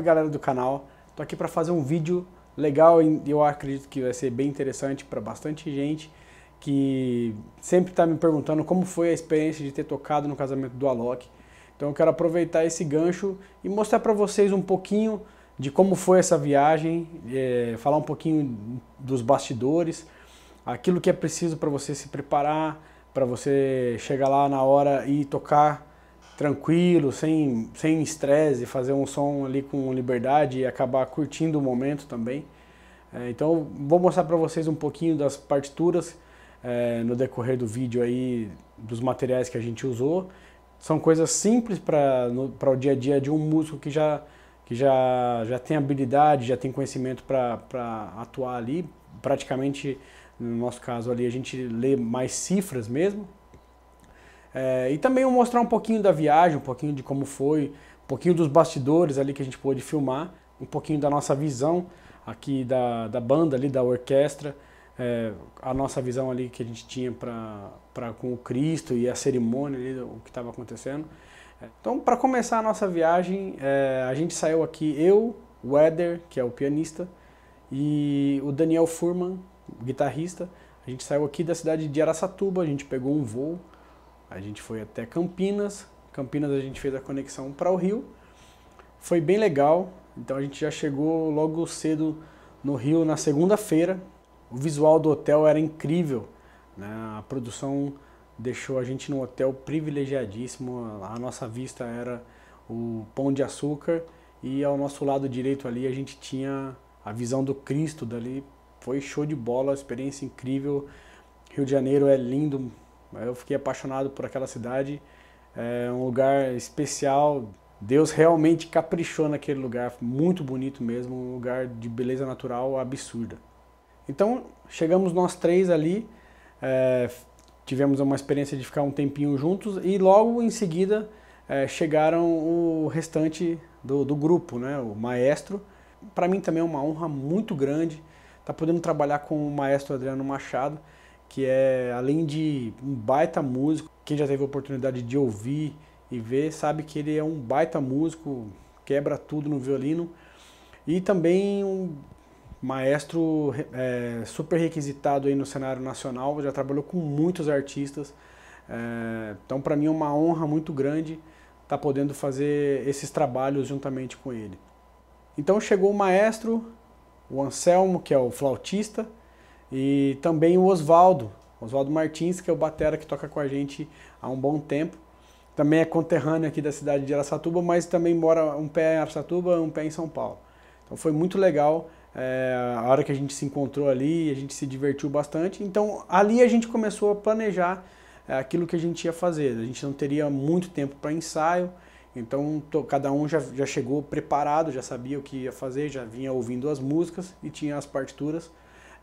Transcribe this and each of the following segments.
Salve galera do canal, tô aqui para fazer um vídeo legal e eu acredito que vai ser bem interessante para bastante gente que sempre está me perguntando como foi a experiência de ter tocado no casamento do Alok. Então eu quero aproveitar esse gancho e mostrar para vocês um pouquinho de como foi essa viagem, é, falar um pouquinho dos bastidores, aquilo que é preciso para você se preparar, para você chegar lá na hora e tocar tranquilo, sem sem estresse, fazer um som ali com liberdade e acabar curtindo o momento também. É, então vou mostrar para vocês um pouquinho das partituras é, no decorrer do vídeo aí dos materiais que a gente usou. São coisas simples para o dia a dia de um músico que já que já, já tem habilidade, já tem conhecimento para atuar ali. Praticamente, no nosso caso ali, a gente lê mais cifras mesmo, é, e também vou mostrar um pouquinho da viagem, um pouquinho de como foi, um pouquinho dos bastidores ali que a gente pôde filmar, um pouquinho da nossa visão aqui da, da banda ali, da orquestra, é, a nossa visão ali que a gente tinha pra, pra, com o Cristo e a cerimônia ali, o que estava acontecendo. É, então, para começar a nossa viagem, é, a gente saiu aqui, eu, o Eder, que é o pianista, e o Daniel Furman, guitarrista. A gente saiu aqui da cidade de Araçatuba, a gente pegou um voo a gente foi até Campinas, Campinas a gente fez a conexão para o Rio. Foi bem legal, então a gente já chegou logo cedo no Rio na segunda-feira. O visual do hotel era incrível, né? a produção deixou a gente num hotel privilegiadíssimo. A nossa vista era o Pão de Açúcar e ao nosso lado direito ali a gente tinha a visão do Cristo dali. Foi show de bola, experiência incrível. Rio de Janeiro é lindo, eu fiquei apaixonado por aquela cidade, é um lugar especial. Deus realmente caprichou naquele lugar, muito bonito mesmo, um lugar de beleza natural absurda. Então chegamos nós três ali, é, tivemos uma experiência de ficar um tempinho juntos e logo em seguida é, chegaram o restante do, do grupo, né, o maestro. Para mim também é uma honra muito grande estar tá podendo trabalhar com o maestro Adriano Machado que é, além de um baita músico, quem já teve a oportunidade de ouvir e ver, sabe que ele é um baita músico, quebra tudo no violino, e também um maestro é, super requisitado aí no cenário nacional, já trabalhou com muitos artistas, é, então para mim é uma honra muito grande estar tá podendo fazer esses trabalhos juntamente com ele. Então chegou o maestro, o Anselmo, que é o flautista, e também o Oswaldo, Oswaldo Martins, que é o batera que toca com a gente há um bom tempo. Também é conterrâneo aqui da cidade de Araçatuba, mas também mora um pé em Araçatuba, um pé em São Paulo. Então foi muito legal é, a hora que a gente se encontrou ali, a gente se divertiu bastante. Então ali a gente começou a planejar é, aquilo que a gente ia fazer. A gente não teria muito tempo para ensaio, então to, cada um já, já chegou preparado, já sabia o que ia fazer, já vinha ouvindo as músicas e tinha as partituras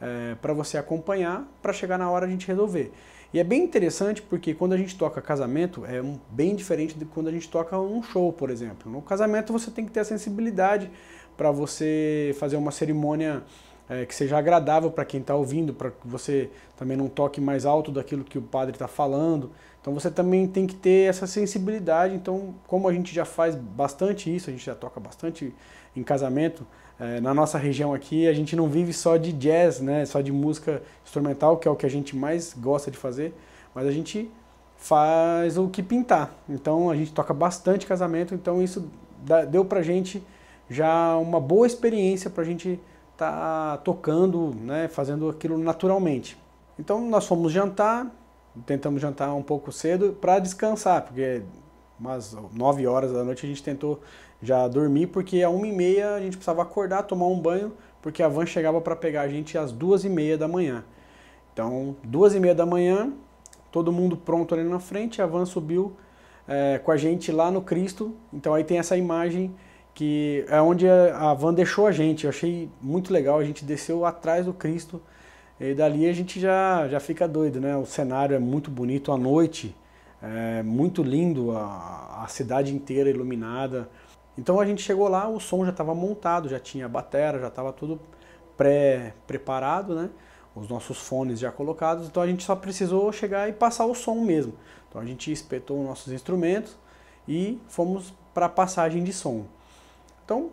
é, para você acompanhar, para chegar na hora a gente resolver. E é bem interessante porque quando a gente toca casamento é um, bem diferente de quando a gente toca um show, por exemplo. No casamento você tem que ter a sensibilidade para você fazer uma cerimônia é, que seja agradável para quem está ouvindo, para que você também não toque mais alto daquilo que o padre está falando. Então você também tem que ter essa sensibilidade. Então, como a gente já faz bastante isso, a gente já toca bastante em casamento, é, na nossa região aqui a gente não vive só de jazz, né? só de música instrumental, que é o que a gente mais gosta de fazer, mas a gente faz o que pintar. Então a gente toca bastante casamento, então isso deu pra gente já uma boa experiência pra gente tá tocando, né, fazendo aquilo naturalmente. Então nós fomos jantar, tentamos jantar um pouco cedo para descansar, porque umas 9 horas da noite a gente tentou já dormir, porque a uma e meia a gente precisava acordar, tomar um banho, porque a van chegava para pegar a gente às duas e meia da manhã. Então, duas e meia da manhã, todo mundo pronto ali na frente, a van subiu é, com a gente lá no Cristo. Então aí tem essa imagem que é onde a van deixou a gente. Eu achei muito legal, a gente desceu atrás do Cristo e dali a gente já, já fica doido, né? O cenário é muito bonito à noite, é muito lindo, a, a cidade inteira iluminada. Então a gente chegou lá, o som já estava montado, já tinha a batera, já estava tudo pré-preparado, né? Os nossos fones já colocados, então a gente só precisou chegar e passar o som mesmo. Então a gente espetou os nossos instrumentos e fomos para a passagem de som. Então,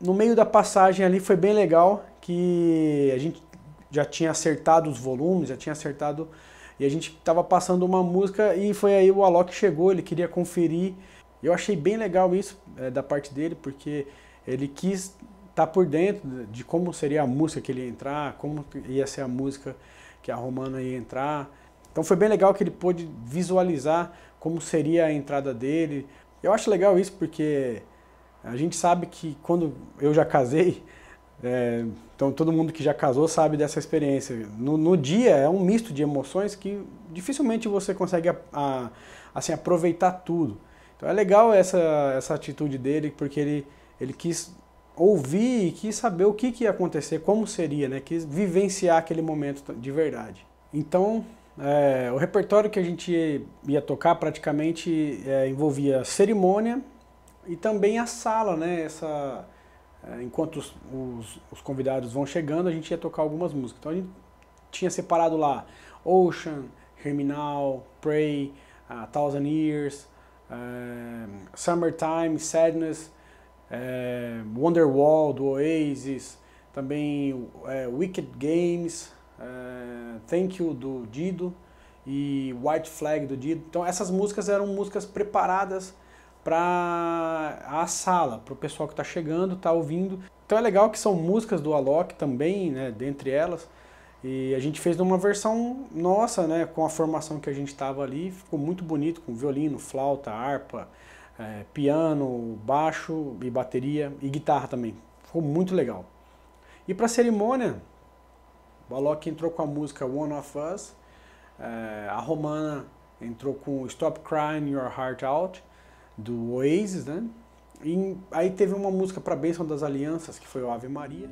no meio da passagem ali foi bem legal que a gente já tinha acertado os volumes, já tinha acertado e a gente estava passando uma música e foi aí o Alok chegou, ele queria conferir. Eu achei bem legal isso é, da parte dele, porque ele quis estar tá por dentro de como seria a música que ele ia entrar, como ia ser a música que a Romana ia entrar. Então foi bem legal que ele pôde visualizar como seria a entrada dele. Eu acho legal isso porque a gente sabe que quando eu já casei, é, então todo mundo que já casou sabe dessa experiência. No, no, dia é um misto de emoções que dificilmente você consegue a, a, assim aproveitar tudo. Então é legal essa, essa atitude dele porque ele, ele quis ouvir e quis saber o que, que ia acontecer, como seria, né? Quis vivenciar aquele momento de verdade. Então é, o repertório que a gente ia tocar praticamente é, envolvia cerimônia e também a sala, né? Essa, é, enquanto os, os, os, convidados vão chegando, a gente ia tocar algumas músicas. Então a gente tinha separado lá Ocean, Germinal, Pray, uh, Thousand Years, uh, Summertime, Sadness, uh, Wonderwall do Oasis, também uh, Wicked Games, Thank You do Dido e White Flag do Dido. Então essas músicas eram músicas preparadas para a sala, para o pessoal que está chegando, está ouvindo. Então é legal que são músicas do Alok também, né, dentre elas. E a gente fez numa versão nossa, né, com a formação que a gente estava ali, ficou muito bonito, com violino, flauta, harpa, é, piano, baixo e bateria e guitarra também. Ficou muito legal. E para a cerimônia, o Alok entrou com a música One of Us, é, a Romana entrou com Stop Crying Your Heart Out, do Oasis, né? E aí teve uma música para Bênção das Alianças, que foi o Ave Maria.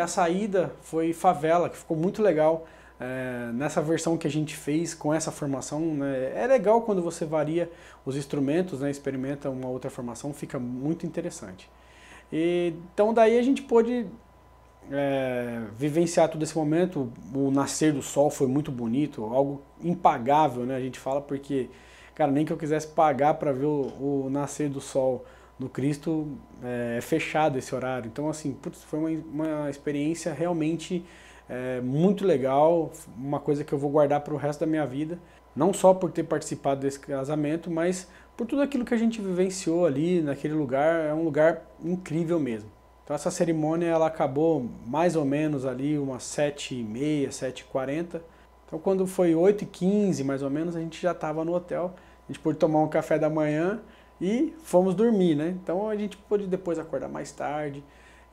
a saída foi favela, que ficou muito legal. É, nessa versão que a gente fez com essa formação, né, é legal quando você varia os instrumentos, né, experimenta uma outra formação, fica muito interessante. E, então daí a gente pôde é, vivenciar todo esse momento, o nascer do sol foi muito bonito, algo impagável, né, a gente fala porque, cara, nem que eu quisesse pagar para ver o, o nascer do sol no Cristo é fechado esse horário. Então, assim, putz, foi uma, uma experiência realmente é, muito legal, uma coisa que eu vou guardar para o resto da minha vida. Não só por ter participado desse casamento, mas por tudo aquilo que a gente vivenciou ali naquele lugar. É um lugar incrível mesmo. Então, essa cerimônia ela acabou mais ou menos ali umas 7h30, 7h40. Então, quando foi 8h15 mais ou menos, a gente já estava no hotel. A gente pôde tomar um café da manhã e fomos dormir, né? Então a gente pôde depois acordar mais tarde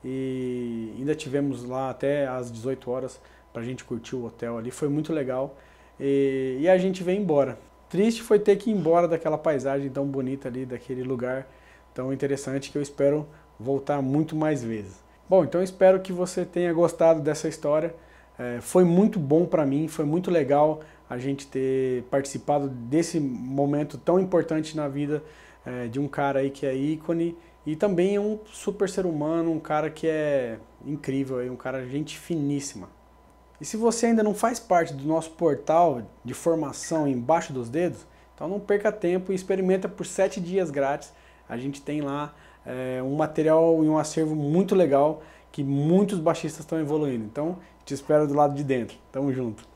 e ainda tivemos lá até às 18 horas para a gente curtir o hotel ali, foi muito legal e, e, a gente veio embora. Triste foi ter que ir embora daquela paisagem tão bonita ali, daquele lugar tão interessante que eu espero voltar muito mais vezes. Bom, então espero que você tenha gostado dessa história. É, foi muito bom para mim, foi muito legal a gente ter participado desse momento tão importante na vida é, de um cara aí que é ícone e também é um super ser humano, um cara que é incrível, aí, um cara gente finíssima. E se você ainda não faz parte do nosso portal de formação embaixo dos dedos, então não perca tempo e experimenta por sete dias grátis. A gente tem lá é, um material e um acervo muito legal que muitos baixistas estão evoluindo. Então te espero do lado de dentro. Tamo junto.